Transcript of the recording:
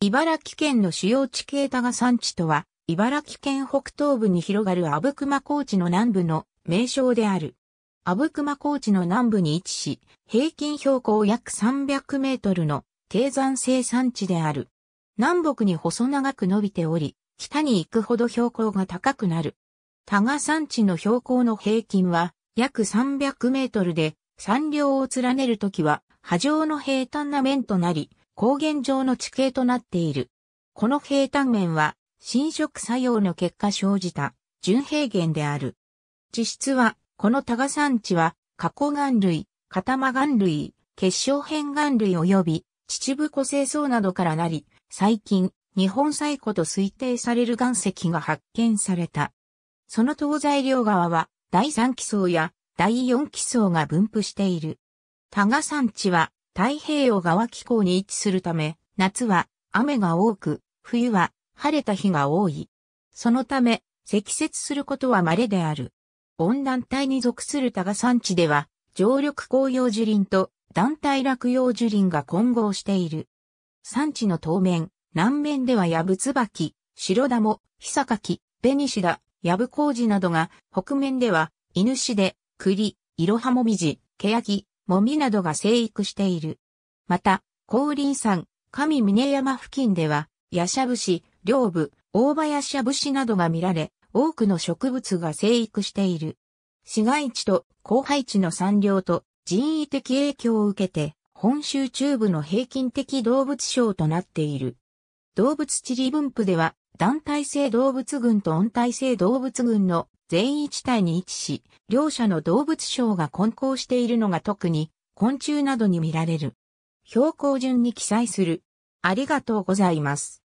茨城県の主要地形多賀山地とは、茨城県北東部に広がる阿武隈高地の南部の名称である。阿武隈高地の南部に位置し、平均標高約300メートルの低山生産地である。南北に細長く伸びており、北に行くほど標高が高くなる。多賀山地の標高の平均は約300メートルで、山稜を連ねるときは波状の平坦な面となり、高原上の地形となっている。この平坦面は侵食作用の結果生じた純平原である。地質は、この多賀山地は、加去、岩類、片間岩類、結晶片岩類及び、秩父湖清層などからなり、最近、日本最古と推定される岩石が発見された。その東西両側は、第3基層や第4基層が分布している。多賀山地は、太平洋側気候に位置するため、夏は雨が多く、冬は晴れた日が多い。そのため、積雪することは稀である。温暖帯に属する多賀山地では、常緑紅葉樹林と団体落葉樹林が混合している。山地の当面、南面ではヤブツバキ、白ダモ、ヒサカキ、ベニシダ、ヤブコウジなどが、北面では、イヌシデ、栗、イロハモミジ、ケヤキ、もみなどが生育している。また、高林山、上峰山付近では、ヤシャブシ、両部、大葉ヤシャブシなどが見られ、多くの植物が生育している。市街地と荒廃地の産量と人為的影響を受けて、本州中部の平均的動物省となっている。動物地理分布では、団体性動物群と温帯性動物群の全一体に位置し、両者の動物省が混交しているのが特に昆虫などに見られる。標高順に記載する。ありがとうございます。